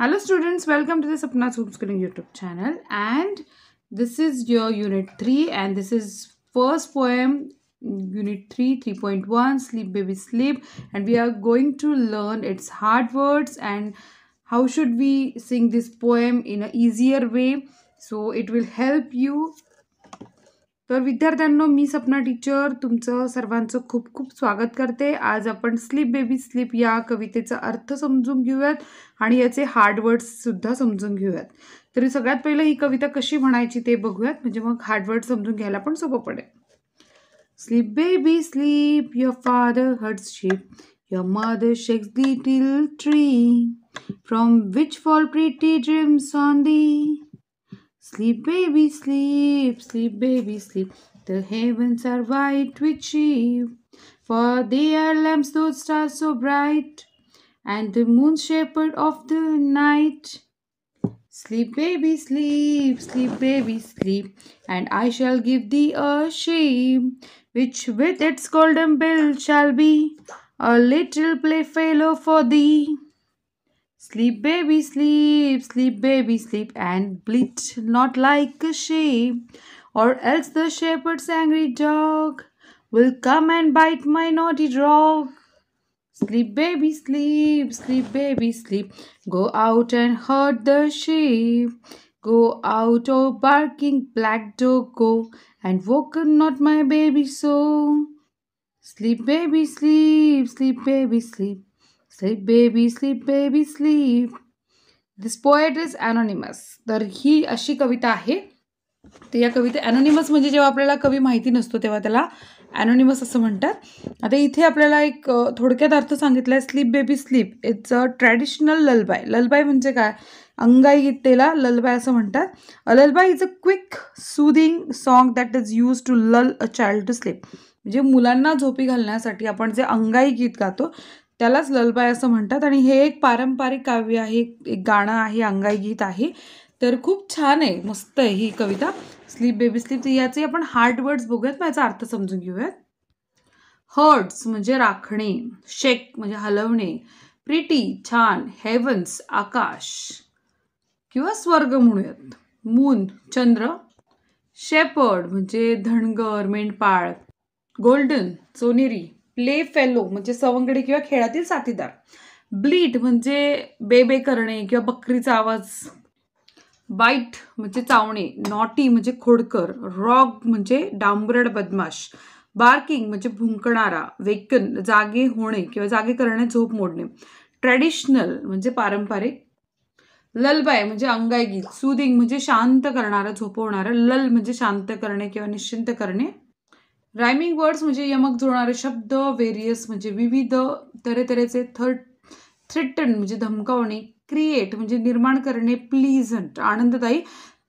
hello students welcome to the sapna Schooling youtube channel and this is your unit 3 and this is first poem unit 3 3.1 sleep baby sleep and we are going to learn its hard words and how should we sing this poem in an easier way so it will help you तर विद्यार्थ्यांनो मी Sapna teacher तुमचं सर्वांचं खूप खूप स्वागत करते आज आपण स्लीप बेबी स्लीप या कवितेचा अर्थ समजून घेऊयात आणि याचे हार्ड वर्ड्ससुद्धा समजून घेऊयात तरी सगळ्यात पहिलं ही कविता कशी म्हणायची ते बघूयात म्हणजे मग हार्ड वर्ड समजून घ्यायला पण सोपं पडेल sleep baby sleep your father herds sheep your mother shakes little tree from which fall pretty dreams on thee Sleep, baby, sleep, sleep, baby, sleep. The heavens are white with sheep, for they are lamps, those stars so bright, and the moon shepherd of the night. Sleep, baby, sleep, sleep, baby, sleep, and I shall give thee a sheep, which with its golden bill shall be a little playfellow for thee. Sleep, baby, sleep, sleep, baby, sleep, and bleat not like a sheep, or else the shepherd's angry dog will come and bite my naughty dog. Sleep, baby, sleep, sleep, baby, sleep. Go out and herd the sheep. Go out, oh barking black dog, go and woken not my baby so. Sleep, baby, sleep, sleep, baby, sleep. Sleep, baby, sleep, baby, sleep. This poet is anonymous तर ही अशी कविता आहे तर या कविता अॅनॉनिमस म्हणजे जेव्हा आपल्याला कवी माहिती नसतो तेव्हा त्याला अॅनॉनिमस असं म्हणतात आता इथे आपल्याला एक थोडक्यात अर्थ सांगितला sleep baby sleep it's a traditional lullaby lullaby म्हणजे काय अंगाई गीतेला ललबाय असं म्हणतात a lullaby is a quick soothing song that is use to lull a child to sleep म्हणजे मुलांना झोपी घालण्यासाठी आपण जे अंगाई गीत गातो त्यालाच ललबाय असं म्हणतात आणि हे एक पारंपरिक काव्य आहे एक गाणं आहे अंगाई गीत आहे तर खूप छान आहे मस्त आहे ही कविता स्लीप बेबी स्लीप तर याचे आपण हार्ड वर्ड्स बघूयात याचा अर्थ समजून घेऊयात हर्ट्स म्हणजे राखणे शेक म्हणजे हलवणे प्रिटी छान हेवन्स आकाश किंवा स्वर्ग म्हणूयात मून चंद्र शेपर्ड म्हणजे धनगर मेंढपाळ गोल्डन सोनेरी प्ले फेलो म्हणजे सवंगडी किंवा खेळातील साथीदार ब्लीट म्हणजे बेबे करणे किंवा बकरीचा आवाज बाईट म्हणजे चावणे नॉटी म्हणजे खोडकर रॉग म्हणजे डांबरड बदमाश बार्किंग म्हणजे भुंकणारा वेकन जागे होणे किंवा जागे करणे झोप मोडणे ट्रॅडिशनल म्हणजे पारंपरिक ललबाय म्हणजे अंगायगी सुदिंग म्हणजे शांत करणारं झोपवणारं लल म्हणजे शांत करणे किंवा निश्चिंत करणे रायमिंग वर्ड्स म्हणजे यमक जुळणारे शब्द व्हेरियस म्हणजे विविध तऱ्हेतऱ्हेचे थर्ट थ्रेटन म्हणजे धमकावणे क्रिएट म्हणजे निर्माण करणे प्लीझंट आनंददायी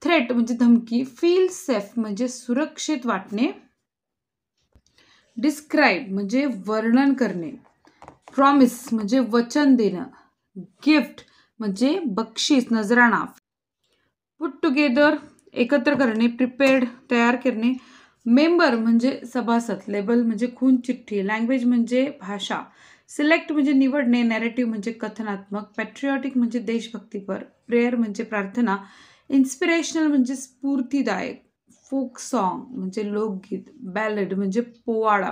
थ्रेट म्हणजे धमकी फील सेफ म्हणजे सुरक्षित वाटणे डिस्क्राईब म्हणजे वर्णन करणे प्रॉमिस म्हणजे वचन देणं गिफ्ट म्हणजे बक्षीस नजराणा पुट टुगेदर एकत्र करणे प्रिपेअर्ड तयार करणे मेंबर म्हणजे सभासद लेबल म्हणजे खून चिठ्ठी लँग्वेज म्हणजे भाषा सिलेक्ट म्हणजे निवडणे नॅरेटिव्ह म्हणजे कथनात्मक पॅट्रिऑटिक म्हणजे देशभक्तीपर प्रेयर म्हणजे प्रार्थना इन्स्पिरेशनल म्हणजे स्फूर्तीदायक फोक सॉन्ग म्हणजे लोकगीत बॅलड म्हणजे पोवाडा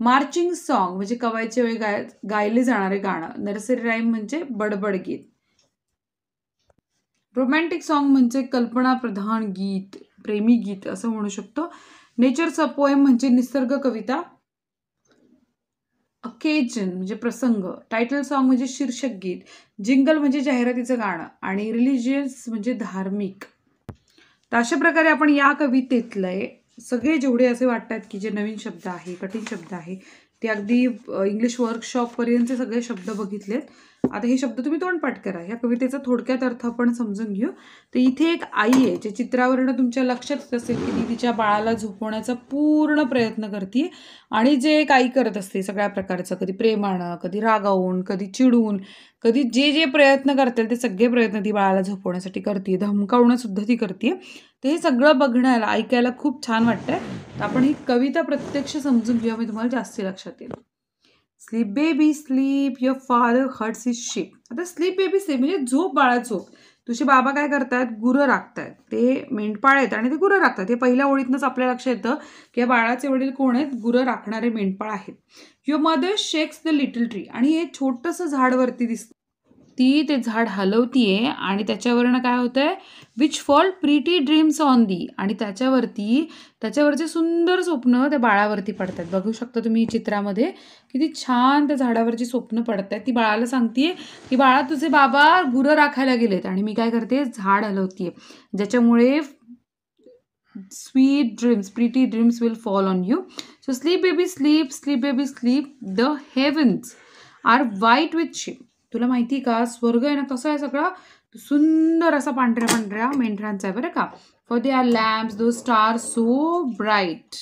मार्चिंग सॉन्ग म्हणजे कवायचे वेळी गाय गायले जाणारे गाणं नर्सरी राईम म्हणजे बडबड गीत रोमॅन्टिक सॉन्ग म्हणजे कल्पनाप्रधान गीत प्रेमी गीत असं म्हणू शकतो नेचरचा पोएम म्हणजे निसर्ग कविता अकेजन म्हणजे प्रसंग टायटल सॉन्ग म्हणजे शीर्षक गीत जिंगल म्हणजे जाहिरातीचं गाणं आणि रिलीजियस म्हणजे धार्मिक तर अशा प्रकारे आपण या कवितेतले सगळे जेवढे असे वाटतात की जे नवीन शब्द आहे कठीण शब्द आहे ते अगदी इंग्लिश वर्कशॉपपर्यंतचे सगळे शब्द बघितलेत आता हे शब्द तुम्ही तोंडपाठ करा ह्या कवितेचा थोडक्यात अर्थ आपण समजून घेऊ तर इथे एक आई आहे जे चित्रावरनं तुमच्या लक्षात असेल की ती तिच्या बाळाला झोपवण्याचा पूर्ण प्रयत्न करते आणि जे एक आई करत असते सगळ्या प्रकारचं कधी प्रेमानं कधी रागावून कधी चिडून कधी जे जे प्रयत्न करते ते सगळे प्रयत्न ती बाळाला झोपवण्यासाठी करते धमकावणंसुद्धा ती करते तर हे सगळं बघण्याला ऐकायला खूप छान वाटतंय आपण ही कविता प्रत्यक्ष समजून घेऊया तुम्हाला जास्त लक्षात येईल sleep baby sleep your father herds is sheep आता स्लीप बेबी स्लीप म्हणजे झोप बाळा झोप तुझे बाबा काय करतात गुरं राखतात ते मेंढपाळ आहेत आणि ते गुरं राखतात हे पहिल्या ओळीतनंच आपल्या लक्षात येतं की या बाळाचे वडील कोण आहेत गुरं राखणारे मेंढपाळ आहेत your mother shakes the little tree आणि हे छोटंसं झाडवरती दिसतं ती ते झाड हलवतीये आणि त्याच्यावरनं काय होत आहे which fall pretty dreams on thee आणि त्याच्यावरती त्याच्यावरचे सुंदर स्वप्न त्या बाळावरती पडतात बघू शकता तुम्ही चित्रामध्ये किती छान त्या झाडावरची स्वप्न पडत आहेत ती बाळाला सांगते की बाळा तुझे बाबा गुरं राखायला गेलेत आणि मी काय करते झाड हलवतीये ज्याच्यामुळे sweet dreams pretty dreams will fall on you so sleep baby sleep sleep baby sleep the heavens are white with sheep तुला माहिती का स्वर्ग आहे ना कसा आहे सगळा सुंदर असा पांढऱ्या पांढऱ्या मेंढरांचा आहे बरं का for they are lambs though star so bright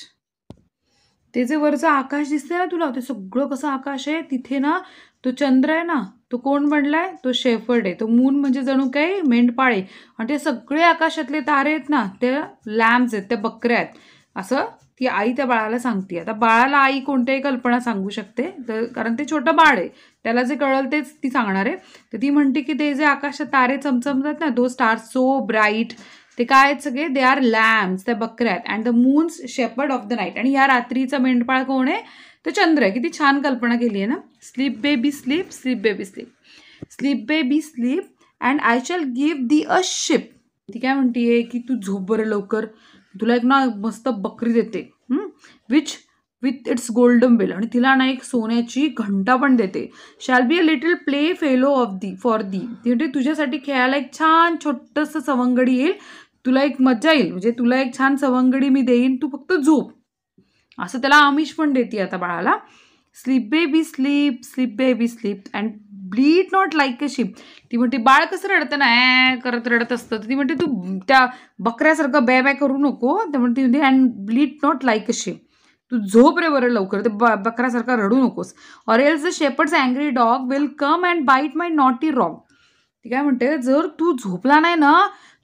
ते जे वरचं आकाश दिसतंय ना तुला ते सगळं कसं आकाश आहे तिथे ना तो चंद्र आहे ना तो कोण बनलाय तो शेफर्ड आहे तो मून म्हणजे जणू काय मेंढपाळे आणि ते सगळे आकाशातले तारे आहेत ना ते लॅम्प्स आहेत त्या बकऱ्या आहेत असं ती आई त्या बाळाला सांगते आता बाळाला आई कोणत्याही कल्पना सांगू शकते तर कारण ते छोटं बाळ आहे त्याला जे कळलं तेच ती सांगणार आहे तर ती म्हणते की ते जे आकाशात तारे चमचमतात ना दो स्टार सो ब्राईट ते काय आहेत सगळे दे आर लॅम्स त्या बकऱ्या आहेत and the moon's shepherd of the night आणि या रात्रीचा मेंढपाळ कोण आहे तर चंद्र आहे किती छान कल्पना केली आहे ना sleep baby sleep sleep baby sleep sleep baby sleep and I shall give thee a sheep ती काय म्हणते की तू झोप लवकर तुला एक ना मस्त बकरी देते which with its golden bell आणि तिला ना एक सोन्याची घंटा पण देते shall be a little playfellow of thee for thee म्हणजे तुझ्यासाठी खेळायला एक छान छोटंसं सवंगडी येईल तुला एक मजा येईल म्हणजे तुला एक छान सवंगडी मी देईन तू फक्त झोप असं त्याला आमिष पण देते आता बाळाला sleep baby sleep sleep baby sleep and bleat not like a sheep ती म्हणते बाळ कसं रडतं ना ॲ करत रडत असतं तर ती म्हणते तू त्या बकऱ्यासारखं बॅ बॅ करू नको त्या म्हणते ती म्हणते and bleat not like a sheep तू झोप रे बरं लवकर ते ब रडू नकोस or else the shepherd's angry dog will come and bite my naughty rogue ती काय म्हणते जर तू झोपला नाही ना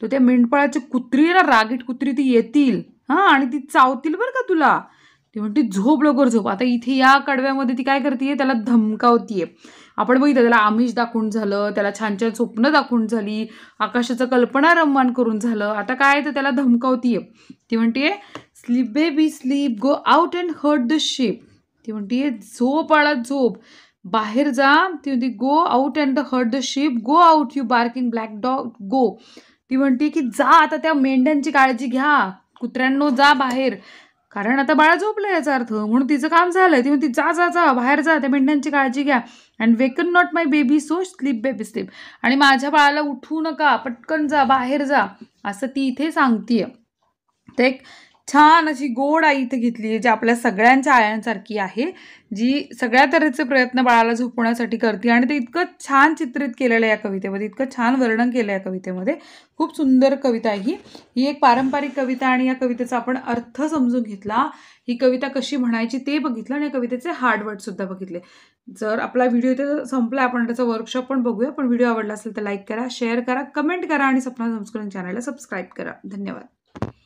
तर त्या मेंढपाळाची कुत्री ना रागीट कुत्री ती येतील हां आणि ती चावतील बरं का तुला ती म्हणते झोप लवकर झोप आता इथे या कडव्यामध्ये ती काय करते त्याला धमकावतीये आपण बघितलं त्याला आमिष दाखवून झालं त्याला छान छान स्वप्न दाखवून झाली आकाशाचं कल्पना रममान करून झालं आता काय तर त्याला धमकावतीये ती म्हणते sleep baby sleep go out and herd the sheep ती म्हणतीये झोप आळा झोप बाहेर जा ती म्हणते go out and the herd the sheep go out you barking black dog go ती म्हणते की जा आता त्या मेंढ्यांची काळजी घ्या कुत्र्यांनो जा बाहेर कारण आता बाळा झोपलं याचा अर्थ म्हणून तिचं काम झालं ती जा जा जा बाहेर जा त्या मेंढ्यांची काळजी घ्या and waken not my baby so sleep baby sleep आणि माझ्या बाळाला उठू नका पटकन जा बाहेर जा असं ती इथे सांगतीये ते एक छान अशी गोड आई इथे घेतली आहे जी आपल्या सगळ्यांच्या आयांसारखी आहे जी सगळ्या तऱ्हेचे प्रयत्न बाळाला झोपवण्यासाठी करते आणि ते इतकं छान चित्रित केलेलं आहे या कवितेमध्ये इतकं छान वर्णन केलं आहे या कवितेमध्ये खूप सुंदर कविता आहे ही ही एक पारंपरिक कविता आणि या कवितेचा आपण अर्थ समजून घेतला ही कविता कशी म्हणायची ते बघितलं आणि या कवितेचे हार्डवर्डसुद्धा बघितले जर आपला व्हिडिओ इथे संपला आपण त्याचा वर्कशॉप पण बघूया पण व्हिडिओ आवडला असेल तर लाईक करा शेअर करा कमेंट करा आणि सपना संस्कृत चॅनलला सबस्क्राईब करा धन्यवाद